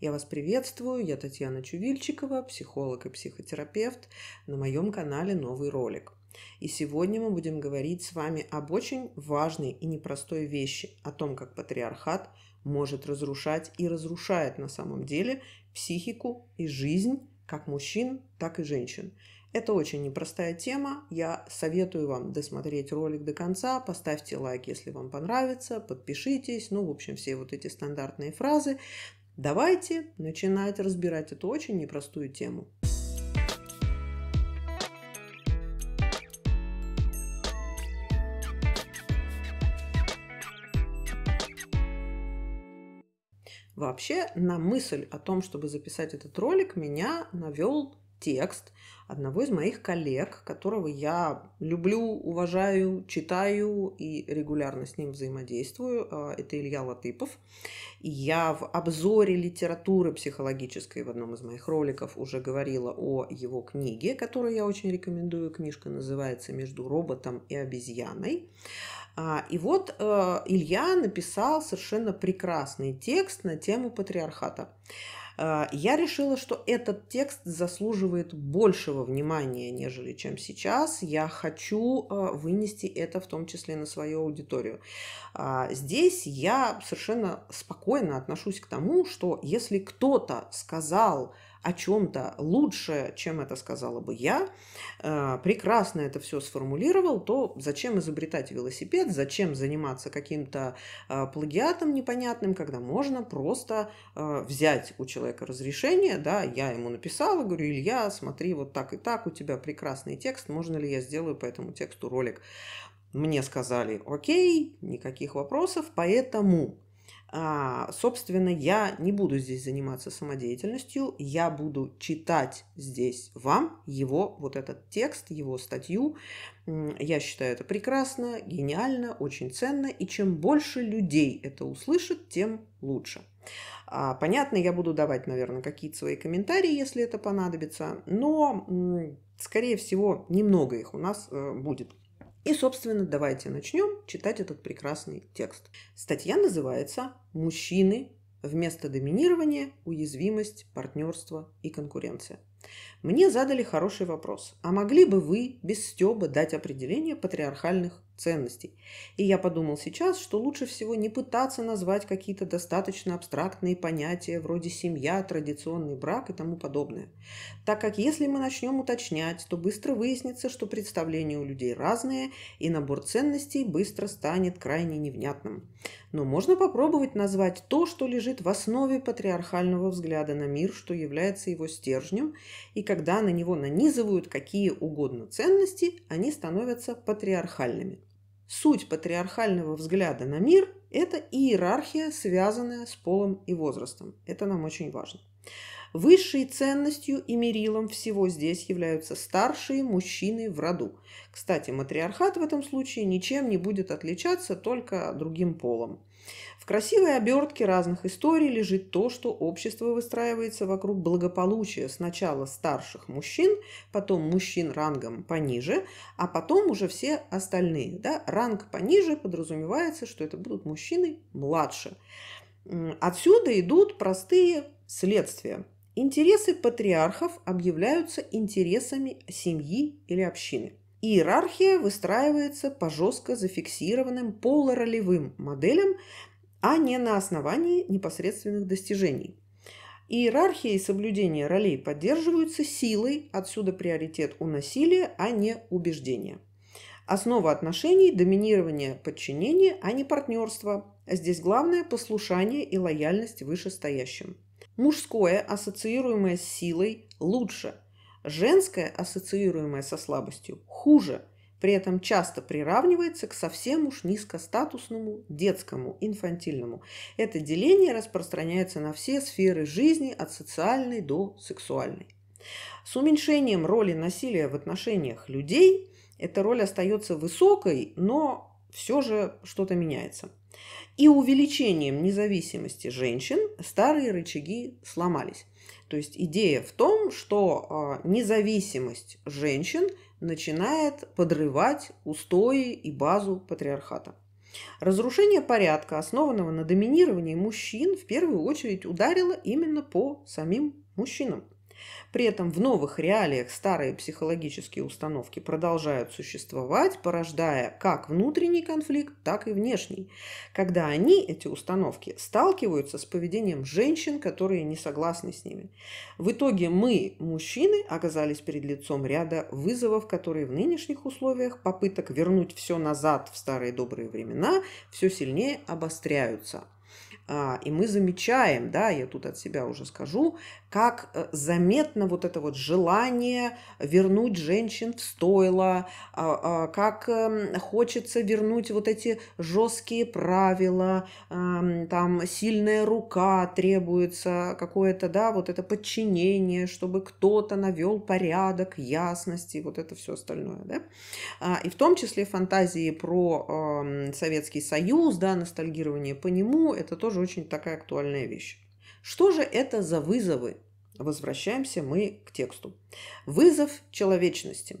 Я вас приветствую, я Татьяна Чувильчикова, психолог и психотерапевт, на моем канале новый ролик. И сегодня мы будем говорить с вами об очень важной и непростой вещи, о том, как патриархат может разрушать и разрушает на самом деле психику и жизнь как мужчин, так и женщин. Это очень непростая тема. Я советую вам досмотреть ролик до конца. Поставьте лайк, если вам понравится. Подпишитесь. Ну, в общем, все вот эти стандартные фразы. Давайте начинать разбирать эту очень непростую тему. Вообще на мысль о том, чтобы записать этот ролик, меня навел текст одного из моих коллег, которого я люблю, уважаю, читаю и регулярно с ним взаимодействую. А, это Илья Латыпов. И я в обзоре литературы психологической в одном из моих роликов уже говорила о его книге, которую я очень рекомендую. Книжка называется «Между роботом и обезьяной». А, и вот э, Илья написал совершенно прекрасный текст на тему патриархата. Э, я решила, что этот текст заслуживает большего внимания, нежели чем сейчас. Я хочу э, вынести это в том числе на свою аудиторию. А, здесь я совершенно спокойно отношусь к тому, что если кто-то сказал, о чем-то лучше, чем это сказала бы я, э, прекрасно это все сформулировал, то зачем изобретать велосипед, зачем заниматься каким-то э, плагиатом непонятным, когда можно просто э, взять у человека разрешение, да, я ему написала, говорю, Илья, смотри, вот так и так, у тебя прекрасный текст, можно ли я сделаю по этому тексту ролик? Мне сказали, окей, никаких вопросов, поэтому а, собственно, я не буду здесь заниматься самодеятельностью, я буду читать здесь вам его вот этот текст, его статью. Я считаю это прекрасно, гениально, очень ценно, и чем больше людей это услышит, тем лучше. А, понятно, я буду давать, наверное, какие-то свои комментарии, если это понадобится, но, скорее всего, немного их у нас э, будет. И, собственно, давайте начнем читать этот прекрасный текст. Статья называется «Мужчины. Вместо доминирования – уязвимость, партнерство и конкуренция». Мне задали хороший вопрос. А могли бы вы без Стеба дать определение патриархальных ценностей. И я подумал сейчас, что лучше всего не пытаться назвать какие-то достаточно абстрактные понятия вроде семья, традиционный брак и тому подобное. Так как если мы начнем уточнять, то быстро выяснится, что представления у людей разные, и набор ценностей быстро станет крайне невнятным. Но можно попробовать назвать то, что лежит в основе патриархального взгляда на мир, что является его стержнем, и когда на него нанизывают какие угодно ценности, они становятся патриархальными. Суть патриархального взгляда на мир – это иерархия, связанная с полом и возрастом. Это нам очень важно. Высшей ценностью и мерилом всего здесь являются старшие мужчины в роду. Кстати, матриархат в этом случае ничем не будет отличаться только другим полом. В красивой обертке разных историй лежит то, что общество выстраивается вокруг благополучия сначала старших мужчин, потом мужчин рангом пониже, а потом уже все остальные. Да? Ранг пониже подразумевается, что это будут мужчины младше. Отсюда идут простые следствия. Интересы патриархов объявляются интересами семьи или общины. Иерархия выстраивается по жестко зафиксированным полуролевым моделям, а не на основании непосредственных достижений. Иерархия и соблюдение ролей поддерживаются силой, отсюда приоритет у насилия, а не убеждения. Основа отношений – доминирование, подчинение, а не партнерство. Здесь главное – послушание и лояльность вышестоящим. Мужское, ассоциируемое с силой, лучше – Женское, ассоциируемое со слабостью, хуже, при этом часто приравнивается к совсем уж низкостатусному детскому, инфантильному. Это деление распространяется на все сферы жизни, от социальной до сексуальной. С уменьшением роли насилия в отношениях людей эта роль остается высокой, но все же что-то меняется. И увеличением независимости женщин старые рычаги сломались. То есть идея в том, что а, независимость женщин начинает подрывать устои и базу патриархата. Разрушение порядка, основанного на доминировании мужчин, в первую очередь ударило именно по самим мужчинам – при этом в новых реалиях старые психологические установки продолжают существовать, порождая как внутренний конфликт, так и внешний, когда они, эти установки, сталкиваются с поведением женщин, которые не согласны с ними. В итоге мы, мужчины, оказались перед лицом ряда вызовов, которые в нынешних условиях попыток вернуть все назад в старые добрые времена все сильнее обостряются – а, и мы замечаем, да, я тут от себя уже скажу, как э, заметно вот это вот желание вернуть женщин в стойло, а, а, как эм, хочется вернуть вот эти жесткие правила, там сильная рука требуется, какое-то, да, вот это подчинение, чтобы кто-то навел порядок, ясности, вот это все остальное, да. И в том числе фантазии про Советский Союз, да, ностальгирование по нему, это тоже тоже очень такая актуальная вещь. Что же это за вызовы? Возвращаемся мы к тексту. Вызов человечности.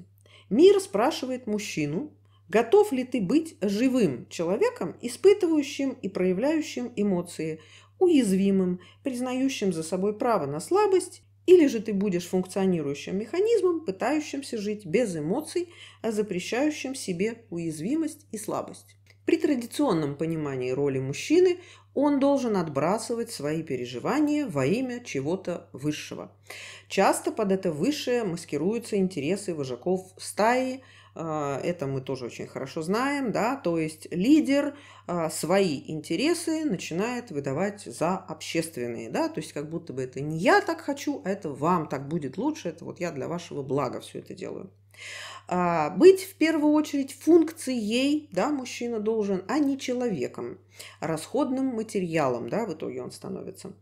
Мир спрашивает мужчину, готов ли ты быть живым человеком, испытывающим и проявляющим эмоции, уязвимым, признающим за собой право на слабость, или же ты будешь функционирующим механизмом, пытающимся жить без эмоций, а запрещающим себе уязвимость и слабость. При традиционном понимании роли мужчины он должен отбрасывать свои переживания во имя чего-то высшего. Часто под это высшее маскируются интересы вожаков стаи, э, это мы тоже очень хорошо знаем, да, то есть лидер э, свои интересы начинает выдавать за общественные, да, то есть как будто бы это не я так хочу, а это вам так будет лучше, это вот я для вашего блага все это делаю. А, быть в первую очередь функцией, да, мужчина должен, а не человеком, расходным материалом, да, в итоге он становится.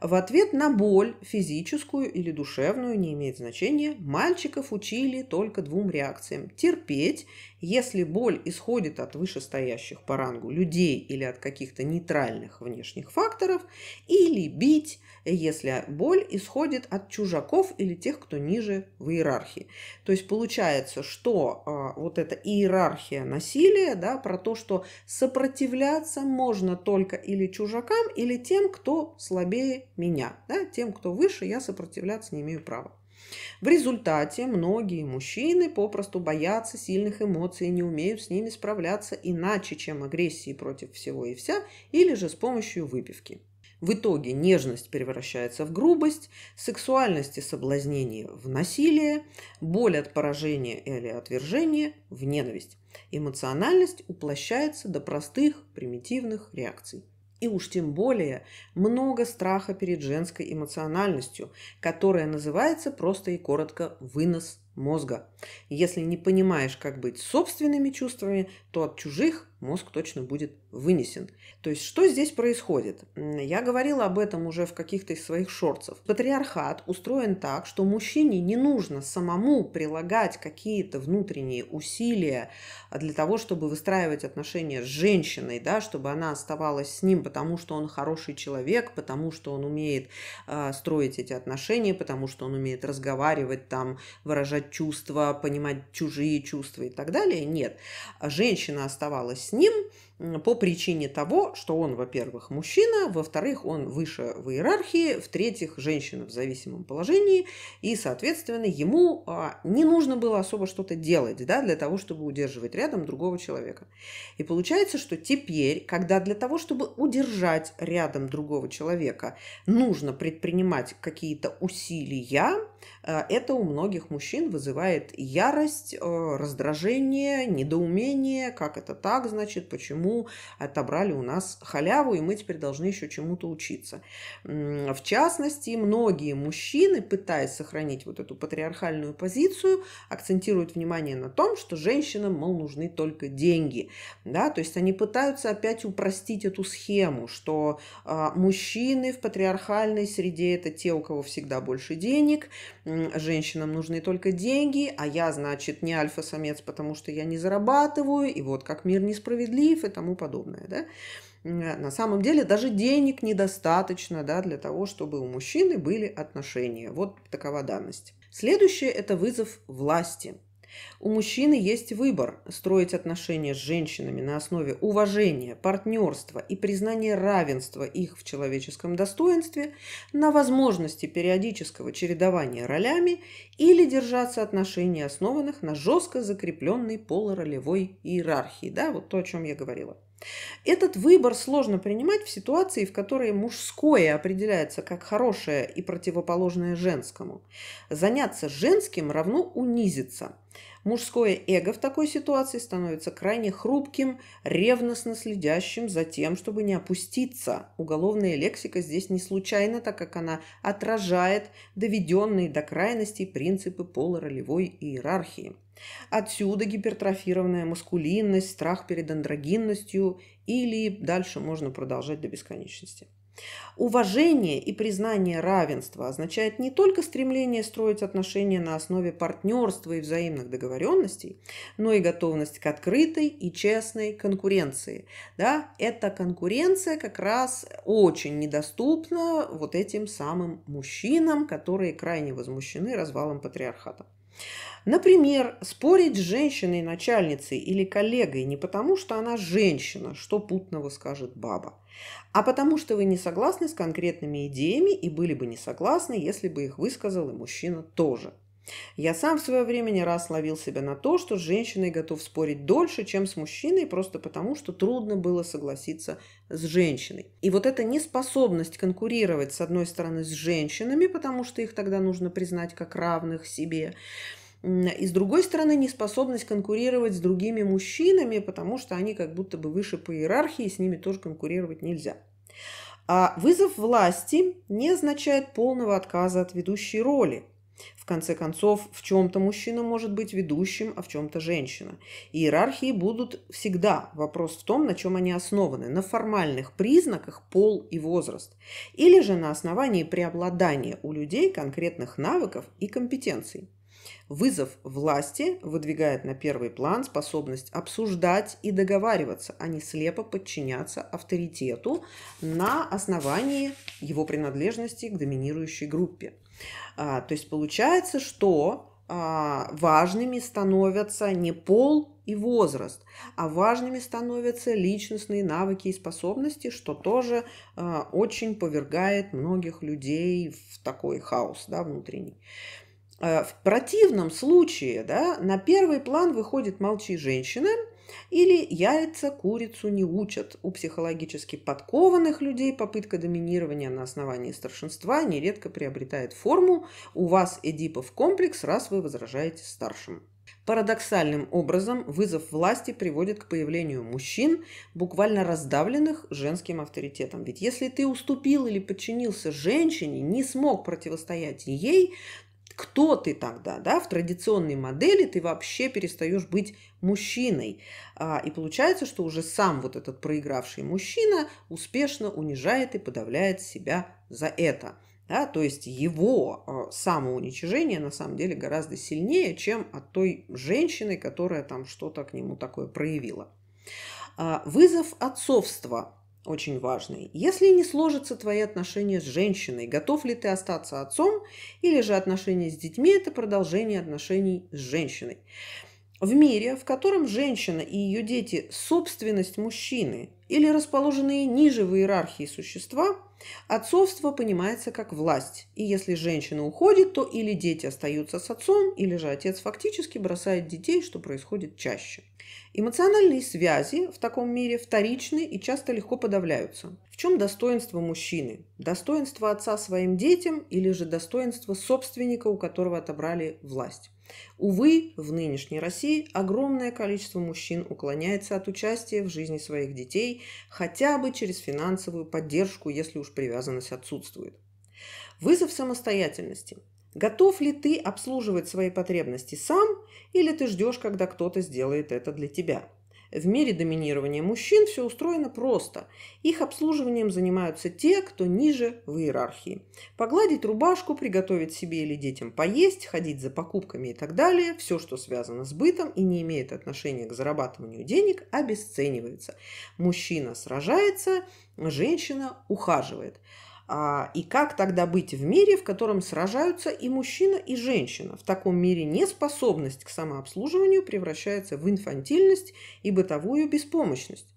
В ответ на боль, физическую или душевную, не имеет значения, мальчиков учили только двум реакциям. Терпеть, если боль исходит от вышестоящих по рангу людей или от каких-то нейтральных внешних факторов, или бить, если боль исходит от чужаков или тех, кто ниже в иерархии. То есть получается, что а, вот эта иерархия насилия, да, про то, что сопротивляться можно только или чужакам, или тем, кто слабее меня, да, тем, кто выше, я сопротивляться не имею права. В результате многие мужчины попросту боятся сильных эмоций и не умеют с ними справляться иначе, чем агрессией против всего и вся, или же с помощью выпивки. В итоге нежность превращается в грубость, сексуальность и соблазнение в насилие, боль от поражения или отвержения в ненависть. Эмоциональность уплощается до простых примитивных реакций. И уж тем более много страха перед женской эмоциональностью, которая называется просто и коротко «вынос мозга». Если не понимаешь, как быть собственными чувствами, то от чужих мозг точно будет вынесен. То есть что здесь происходит? Я говорила об этом уже в каких-то из своих шорцев. Патриархат устроен так, что мужчине не нужно самому прилагать какие-то внутренние усилия для того, чтобы выстраивать отношения с женщиной, да, чтобы она оставалась с ним, потому что он хороший человек, потому что он умеет э, строить эти отношения, потому что он умеет разговаривать, там, выражать чувства, понимать чужие чувства и так далее. Нет. Женщина оставалась ним по причине того, что он, во-первых, мужчина, во-вторых, он выше в иерархии, в-третьих, женщина в зависимом положении, и, соответственно, ему а, не нужно было особо что-то делать да, для того, чтобы удерживать рядом другого человека. И получается, что теперь, когда для того, чтобы удержать рядом другого человека, нужно предпринимать какие-то усилия, а, это у многих мужчин вызывает ярость, а, раздражение, недоумение, как это так, значит, почему отобрали у нас халяву, и мы теперь должны еще чему-то учиться. В частности, многие мужчины, пытаясь сохранить вот эту патриархальную позицию, акцентируют внимание на том, что женщинам, мол, нужны только деньги. Да? То есть они пытаются опять упростить эту схему, что а, мужчины в патриархальной среде – это те, у кого всегда больше денег, женщинам нужны только деньги, а я, значит, не альфа-самец, потому что я не зарабатываю, и вот как мир несправедлив и тому подобное, да. Э, на самом деле даже денег недостаточно да, для того, чтобы у мужчины были отношения. Вот такова данность. Следующее – это вызов власти. У мужчины есть выбор – строить отношения с женщинами на основе уважения, партнерства и признания равенства их в человеческом достоинстве, на возможности периодического чередования ролями или держаться отношений, основанных на жестко закрепленной полуролевой иерархии. Да, вот то, о чем я говорила. Этот выбор сложно принимать в ситуации, в которой мужское определяется как хорошее и противоположное женскому. Заняться женским равно унизиться. Мужское эго в такой ситуации становится крайне хрупким, ревностно следящим за тем, чтобы не опуститься. Уголовная лексика здесь не случайна, так как она отражает доведенные до крайности принципы полуролевой иерархии. Отсюда гипертрофированная маскулинность, страх перед андрогинностью или дальше можно продолжать до бесконечности. Уважение и признание равенства означает не только стремление строить отношения на основе партнерства и взаимных договоренностей, но и готовность к открытой и честной конкуренции. Да, эта конкуренция как раз очень недоступна вот этим самым мужчинам, которые крайне возмущены развалом патриархата. Например, спорить с женщиной-начальницей или коллегой не потому, что она женщина, что путного скажет баба, а потому что вы не согласны с конкретными идеями и были бы не согласны, если бы их высказал и мужчина тоже. Я сам в свое время не раз ловил себя на то, что с женщиной готов спорить дольше, чем с мужчиной, просто потому, что трудно было согласиться с женщиной. И вот эта неспособность конкурировать, с одной стороны, с женщинами, потому что их тогда нужно признать как равных себе, и с другой стороны, неспособность конкурировать с другими мужчинами, потому что они как будто бы выше по иерархии, с ними тоже конкурировать нельзя. А вызов власти не означает полного отказа от ведущей роли. В конце концов, в чем-то мужчина может быть ведущим, а в чем-то женщина. Иерархии будут всегда. Вопрос в том, на чем они основаны. На формальных признаках пол и возраст. Или же на основании преобладания у людей конкретных навыков и компетенций. Вызов власти выдвигает на первый план способность обсуждать и договариваться, а не слепо подчиняться авторитету на основании его принадлежности к доминирующей группе. А, то есть получается, что а, важными становятся не пол и возраст, а важными становятся личностные навыки и способности, что тоже а, очень повергает многих людей в такой хаос да, внутренний. Э, в противном случае да, на первый план выходит «молчи, женщина», или яйца курицу не учат. У психологически подкованных людей попытка доминирования на основании старшинства нередко приобретает форму «у вас Эдипов комплекс, раз вы возражаете старшим». Парадоксальным образом вызов власти приводит к появлению мужчин, буквально раздавленных женским авторитетом. Ведь если ты уступил или подчинился женщине, не смог противостоять ей, кто ты тогда, да, в традиционной модели ты вообще перестаешь быть мужчиной. А, и получается, что уже сам вот этот проигравший мужчина успешно унижает и подавляет себя за это. Да, то есть его а, самоуничижение на самом деле гораздо сильнее, чем от той женщины, которая там что-то к нему такое проявила. А, вызов отцовства очень важный. Если не сложатся твои отношения с женщиной, готов ли ты остаться отцом, или же отношения с детьми – это продолжение отношений с женщиной. В мире, в котором женщина и ее дети – собственность мужчины или расположенные ниже в иерархии существа, отцовство понимается как власть. И если женщина уходит, то или дети остаются с отцом, или же отец фактически бросает детей, что происходит чаще. Эмоциональные связи в таком мире вторичны и часто легко подавляются. В чем достоинство мужчины? Достоинство отца своим детям или же достоинство собственника, у которого отобрали власть? Увы, в нынешней России огромное количество мужчин уклоняется от участия в жизни своих детей хотя бы через финансовую поддержку, если уж привязанность отсутствует. Вызов самостоятельности. Готов ли ты обслуживать свои потребности сам или ты ждешь, когда кто-то сделает это для тебя? В мире доминирования мужчин все устроено просто. Их обслуживанием занимаются те, кто ниже в иерархии. Погладить рубашку, приготовить себе или детям поесть, ходить за покупками и так далее, все, что связано с бытом и не имеет отношения к зарабатыванию денег, обесценивается. Мужчина сражается, женщина ухаживает. А, и как тогда быть в мире, в котором сражаются и мужчина, и женщина? В таком мире неспособность к самообслуживанию превращается в инфантильность и бытовую беспомощность.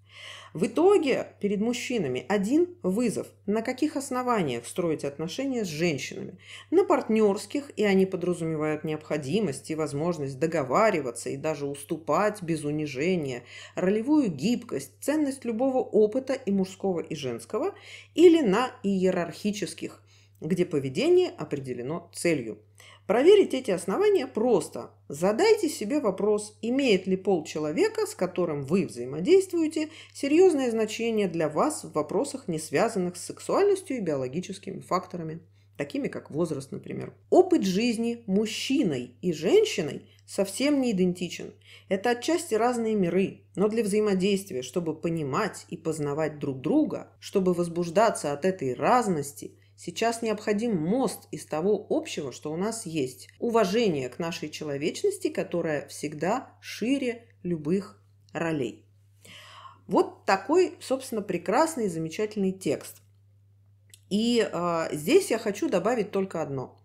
В итоге перед мужчинами один вызов. На каких основаниях строить отношения с женщинами? На партнерских, и они подразумевают необходимость и возможность договариваться и даже уступать без унижения, ролевую гибкость, ценность любого опыта и мужского, и женского, или на иерархических, где поведение определено целью. Проверить эти основания просто. Задайте себе вопрос, имеет ли пол человека, с которым вы взаимодействуете, серьезное значение для вас в вопросах, не связанных с сексуальностью и биологическими факторами, такими как возраст, например. Опыт жизни мужчиной и женщиной совсем не идентичен. Это отчасти разные миры, но для взаимодействия, чтобы понимать и познавать друг друга, чтобы возбуждаться от этой разности – Сейчас необходим мост из того общего, что у нас есть. Уважение к нашей человечности, которая всегда шире любых ролей. Вот такой, собственно, прекрасный и замечательный текст. И э, здесь я хочу добавить только одно.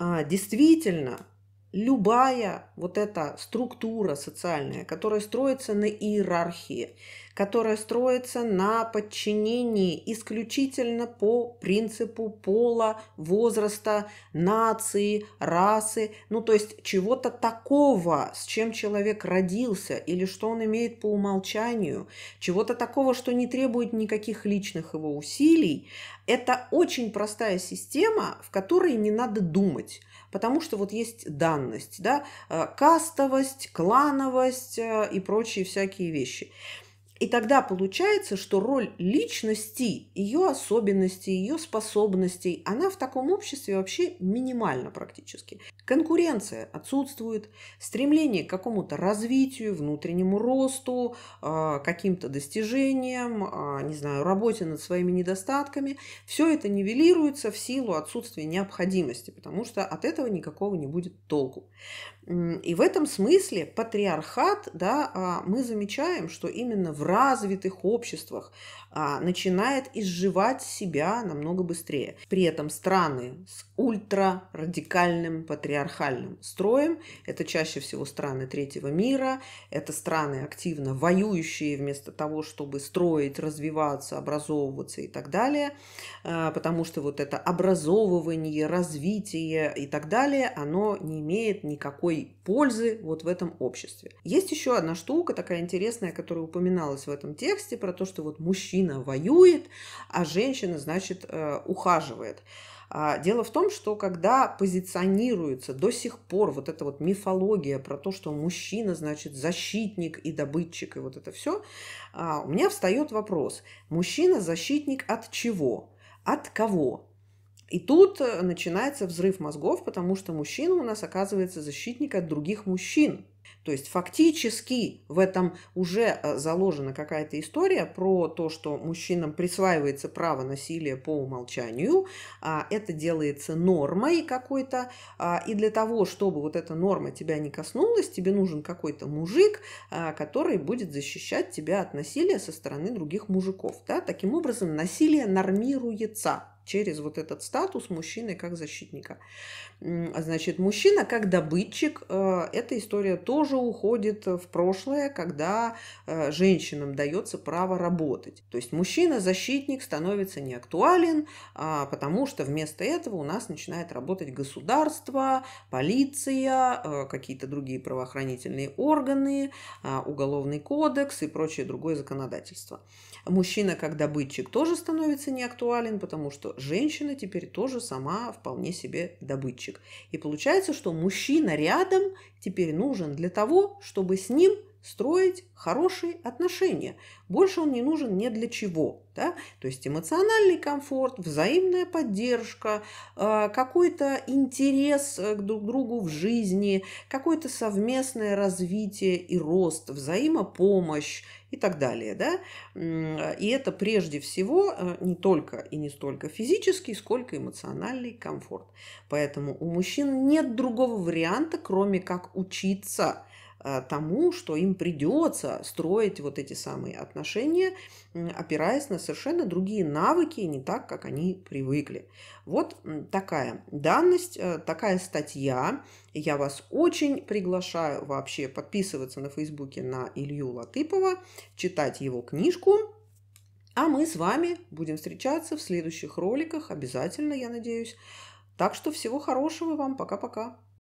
Э, действительно, любая вот эта структура социальная, которая строится на иерархии, которая строится на подчинении исключительно по принципу пола, возраста, нации, расы, ну то есть чего-то такого, с чем человек родился или что он имеет по умолчанию, чего-то такого, что не требует никаких личных его усилий, это очень простая система, в которой не надо думать, потому что вот есть данность, да, э, кастовость, клановость э, и прочие всякие вещи. И тогда получается, что роль личности, ее особенности, ее способностей, она в таком обществе вообще минимальна практически. Конкуренция отсутствует, стремление к какому-то развитию, внутреннему росту, а, каким-то достижениям, а, не знаю, работе над своими недостатками. Все это нивелируется в силу отсутствия необходимости, потому что от этого никакого не будет толку. И в этом смысле патриархат, да, а, мы замечаем, что именно в развитых обществах а, начинает изживать себя намного быстрее. При этом страны с ультрарадикальным патриархальным строем, это чаще всего страны третьего мира, это страны активно воюющие вместо того, чтобы строить, развиваться, образовываться и так далее, а, потому что вот это образовывание, развитие и так далее, оно не имеет никакой пользы вот в этом обществе. Есть еще одна штука такая интересная, которую упоминала встречалась в этом тексте про то, что вот мужчина воюет, а женщина, значит, э, ухаживает. А, дело в том, что когда позиционируется до сих пор вот эта вот мифология про то, что мужчина, значит, защитник и добытчик, и вот это все, а, у меня встает вопрос, мужчина защитник от чего? От кого? И тут э, начинается взрыв мозгов, потому что мужчина у нас оказывается защитник от других мужчин. То есть фактически в этом уже э, заложена какая-то история про то, что мужчинам присваивается право насилия по умолчанию, а, это делается нормой какой-то, а, и для того, чтобы вот эта норма тебя не коснулась, тебе нужен какой-то мужик, а, который будет защищать тебя от насилия со стороны других мужиков. Да? Таким образом, насилие нормируется через вот этот статус мужчины как защитника. А значит, мужчина как добытчик, э, эта история тоже уходит в прошлое, когда э, женщинам дается право работать. То есть мужчина-защитник становится неактуален, а, потому что вместо этого у нас начинает работать государство, полиция, э, какие-то другие правоохранительные органы, а, уголовный кодекс и прочее другое законодательство. Мужчина как добытчик тоже становится неактуален, потому что женщина теперь тоже сама вполне себе добытчик. И получается, что мужчина рядом теперь нужен для того, чтобы с ним строить хорошие отношения. Больше он не нужен ни для чего. Да? То есть эмоциональный комфорт, взаимная поддержка, э, какой-то интерес э, к друг другу в жизни, какое-то совместное развитие и рост, взаимопомощь и так далее. Да? Э, и это прежде всего не только и не столько физический, сколько эмоциональный комфорт. Поэтому у мужчин нет другого варианта, кроме как учиться – Э, тому, что им придется строить вот эти самые отношения, опираясь на совершенно другие навыки, не так, как они привыкли. Вот такая данность, э, такая статья. Я вас очень приглашаю вообще подписываться на Фейсбуке на Илью Латыпова, читать его книжку. А мы с вами будем встречаться в следующих роликах, обязательно, я надеюсь. Так что всего хорошего вам, пока-пока.